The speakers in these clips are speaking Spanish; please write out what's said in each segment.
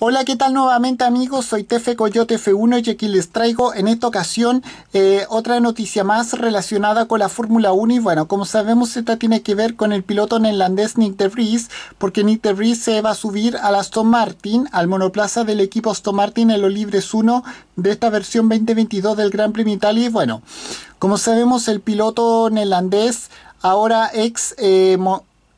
Hola, ¿qué tal nuevamente amigos? Soy Tefe Coyote F1 y aquí les traigo en esta ocasión eh, otra noticia más relacionada con la Fórmula 1 y bueno, como sabemos esta tiene que ver con el piloto neerlandés Nick de Vries porque Nick de Vries se va a subir al Aston Martin, al monoplaza del equipo Aston Martin en los Libres 1 de esta versión 2022 del Gran Premio Italia y bueno, como sabemos el piloto neerlandés ahora ex eh,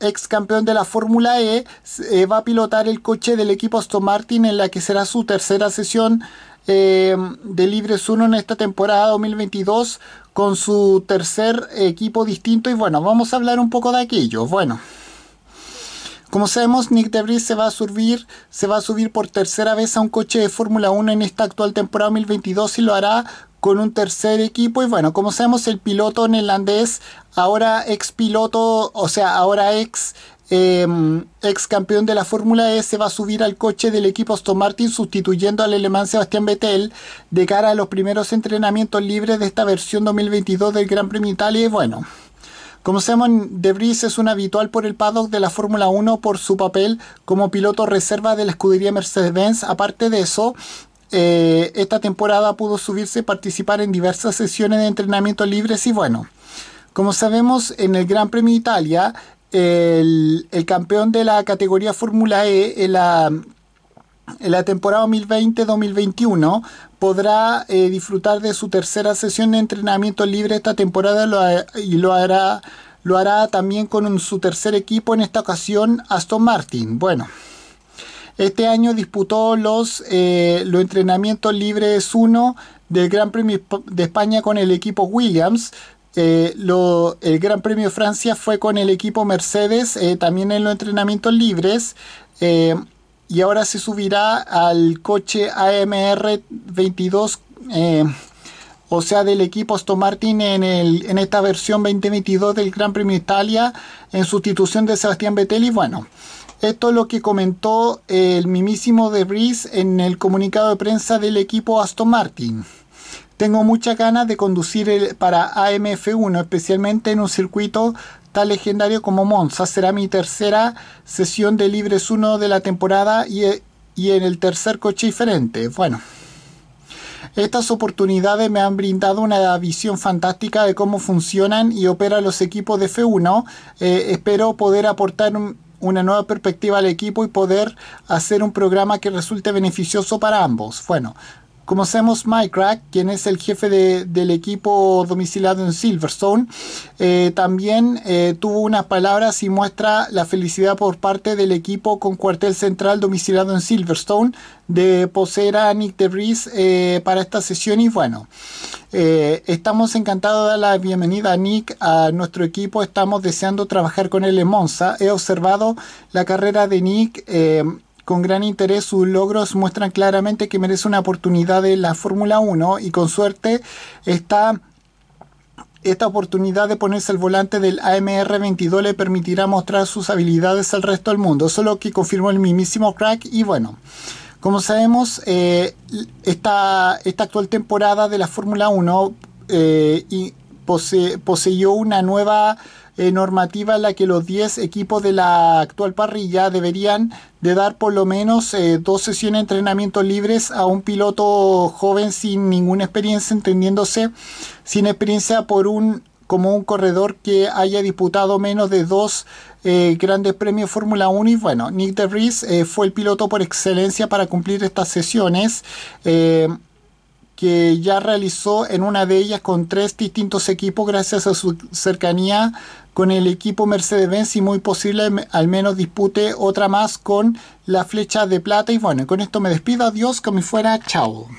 ex campeón de la Fórmula E, eh, va a pilotar el coche del equipo Aston Martin en la que será su tercera sesión eh, de Libres 1 en esta temporada 2022 con su tercer equipo distinto. Y bueno, vamos a hablar un poco de aquello. Bueno. Como sabemos, Nick Debris se va a subir, se va a subir por tercera vez a un coche de Fórmula 1 en esta actual temporada 2022 y lo hará con un tercer equipo. Y bueno, como sabemos, el piloto neerlandés, ahora ex piloto, o sea, ahora ex em, ex campeón de la Fórmula E, se va a subir al coche del equipo Aston Martin sustituyendo al alemán Sebastián Vettel de cara a los primeros entrenamientos libres de esta versión 2022 del Gran Premio Italia. Y bueno, como sabemos, De Vries es un habitual por el paddock de la Fórmula 1 por su papel como piloto reserva de la escudería Mercedes-Benz. Aparte de eso, eh, esta temporada pudo subirse, participar en diversas sesiones de entrenamiento libres y bueno, como sabemos en el Gran Premio Italia, el, campeón de la categoría Fórmula E en la, temporada 2020-2021 podrá eh, disfrutar de su tercera sesión de entrenamiento libre esta temporada y lo hará, también con su tercer equipo, en esta ocasión Aston Martin. Bueno. Este año disputó los, eh, los entrenamientos libres 1 del Gran Premio de España con el equipo Williams. Eh, el Gran Premio de Francia fue con el equipo Mercedes, eh, también en los entrenamientos libres. y ahora se subirá al coche AMR 22 o sea, del equipo Aston Martin en, esta versión 2022 del Gran Premio Italia en sustitución de Sebastián Vettel. Y bueno, esto es lo que comentó el mimísimo De Vries en el comunicado de prensa del equipo Aston Martin. Tengo muchas ganas de conducir para AMF1, especialmente en un circuito tan legendario como Monza. Será mi tercera sesión de Libres 1 de la temporada y, en el tercer coche diferente. Bueno, estas oportunidades me han brindado una visión fantástica de cómo funcionan y operan los equipos de F1. Eh, espero poder aportar un una nueva perspectiva al equipo y poder hacer un programa que resulte beneficioso para ambos. Bueno, Conocemos Crack, quien es el jefe del equipo domiciliado en Silverstone. Eh, también eh, tuvo unas palabras y muestra la felicidad por parte del equipo con cuartel central domiciliado en Silverstone de poseer a Nick DeVries eh, para esta sesión. Y bueno, estamos encantados de dar la bienvenida a Nick, a nuestro equipo. Estamos deseando trabajar con él en Monza. He observado la carrera de Nick con gran interés sus logros muestran claramente que merece una oportunidad de la Fórmula 1 y con suerte esta oportunidad de ponerse al volante del AMR-22 le permitirá mostrar sus habilidades al resto del mundo, solo que confirmó el mismísimo crack y bueno. Como sabemos, eh, esta, actual temporada de la Fórmula 1 poseyó una nueva eh, normativa en la que los 10 equipos de la actual parrilla deberían de dar por lo menos eh, dos sesiones de entrenamiento libres a un piloto joven sin ninguna experiencia, entendiéndose sin experiencia por un como un corredor que haya disputado menos de dos eh, grandes premios Fórmula 1 y bueno, Nick de fue el piloto por excelencia para cumplir estas sesiones que ya realizó en una de ellas con tres distintos equipos gracias a su cercanía con el equipo Mercedes-Benz y muy posible al menos dispute otra más con la flecha de plata. Y bueno, con esto me despido, adiós, me fuera, chao.